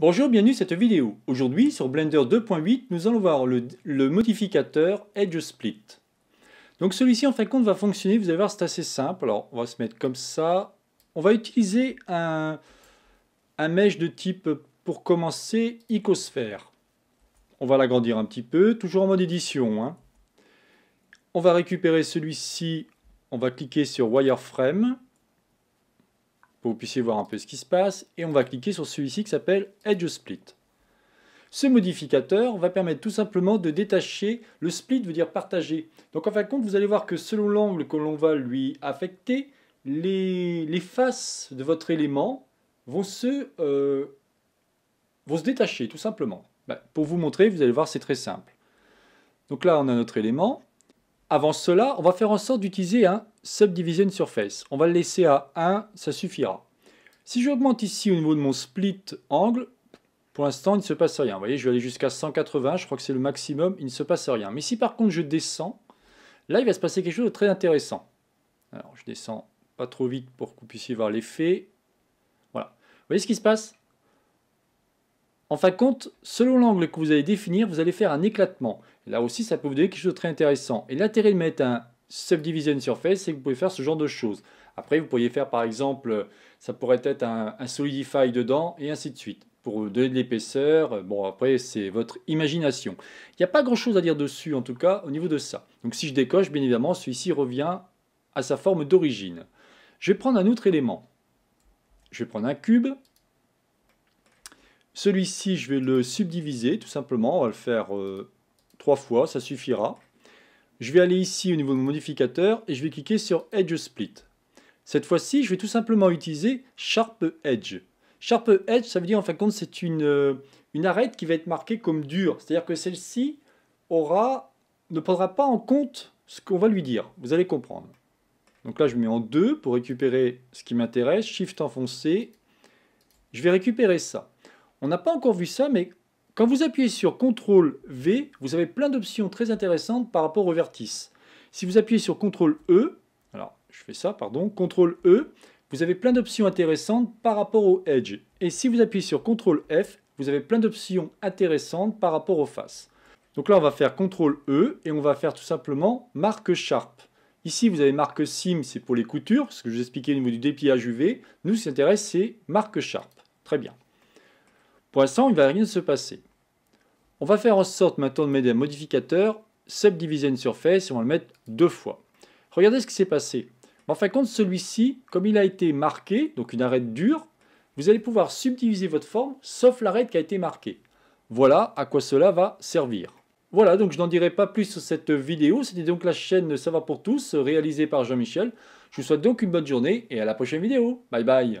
Bonjour, bienvenue cette vidéo. Aujourd'hui, sur Blender 2.8, nous allons voir le, modificateur Edge Split. Donc celui-ci, en fin de compte, va fonctionner, vous allez voir, c'est assez simple. Alors, on va se mettre comme ça. On va utiliser un, un mesh de type, pour commencer, icosphère On va l'agrandir un petit peu, toujours en mode édition. Hein. On va récupérer celui-ci, on va cliquer sur Wireframe pour que vous puissiez voir un peu ce qui se passe, et on va cliquer sur celui-ci qui s'appelle Edge Split. Ce modificateur va permettre tout simplement de détacher, le split veut dire partager. Donc en fin de compte, vous allez voir que selon l'angle que l'on va lui affecter, les, faces de votre élément vont se, euh, vont se détacher tout simplement. Bah, pour vous montrer, vous allez voir, c'est très simple. Donc là, on a notre élément. Avant cela, on va faire en sorte d'utiliser un subdivision surface. On va le laisser à 1, ça suffira. Si j'augmente ici au niveau de mon split angle, pour l'instant, il ne se passe rien. Vous voyez, je vais aller jusqu'à 180, je crois que c'est le maximum, il ne se passe rien. Mais si par contre je descends, là, il va se passer quelque chose de très intéressant. Alors, je descends pas trop vite pour que vous puissiez voir l'effet. Voilà. Vous voyez ce qui se passe en fin de compte, selon l'angle que vous allez définir, vous allez faire un éclatement. Là aussi, ça peut vous donner quelque chose de très intéressant. Et l'intérêt de mettre un subdivision surface, c'est que vous pouvez faire ce genre de choses. Après, vous pourriez faire par exemple, ça pourrait être un, un solidify dedans et ainsi de suite pour donner de l'épaisseur. Euh, bon, après, c'est votre imagination. Il n'y a pas grand-chose à dire dessus, en tout cas, au niveau de ça. Donc, si je décoche, bien évidemment, celui-ci revient à sa forme d'origine. Je vais prendre un autre élément. Je vais prendre un cube. Celui-ci, je vais le subdiviser tout simplement. On va le faire euh, trois fois, ça suffira. Je vais aller ici au niveau de mon modificateur et je vais cliquer sur Edge Split. Cette fois-ci, je vais tout simplement utiliser Sharp Edge. Sharp Edge, ça veut dire en fin de compte, c'est une, euh, arête qui va être marquée comme dure. C'est-à-dire que celle-ci aura, ne prendra pas en compte ce qu'on va lui dire. Vous allez comprendre. Donc là, je mets en deux pour récupérer ce qui m'intéresse. Shift enfoncé. Je vais récupérer ça. On n'a pas encore vu ça, mais quand vous appuyez sur CTRL V, vous avez plein d'options très intéressantes par rapport au vertice. Si vous appuyez sur CTRL E, alors je fais ça, pardon, CTRL E, vous avez plein d'options intéressantes par rapport au edge. Et si vous appuyez sur CTRL F, vous avez plein d'options intéressantes par rapport aux faces. Donc là, on va faire CTRL E et on va faire tout simplement marque sharp. Ici, vous avez marque sim, c'est pour les coutures, ce que je vous expliquais au niveau du dépliage UV. Nous, ce qui nous intéresse, c'est marque sharp. Très bien. Pour l'instant, il ne va rien se passer. On va faire en sorte maintenant de mettre un modificateur, subdiviser une surface, et on va le mettre deux fois. Regardez ce qui s'est passé. En fin de compte, celui-ci, comme il a été marqué, donc une arête dure, vous allez pouvoir subdiviser votre forme, sauf l'arête qui a été marquée. Voilà à quoi cela va servir. Voilà, donc je n'en dirai pas plus sur cette vidéo. C'était donc la chaîne Ça va pour tous, réalisée par Jean-Michel. Je vous souhaite donc une bonne journée et à la prochaine vidéo. Bye bye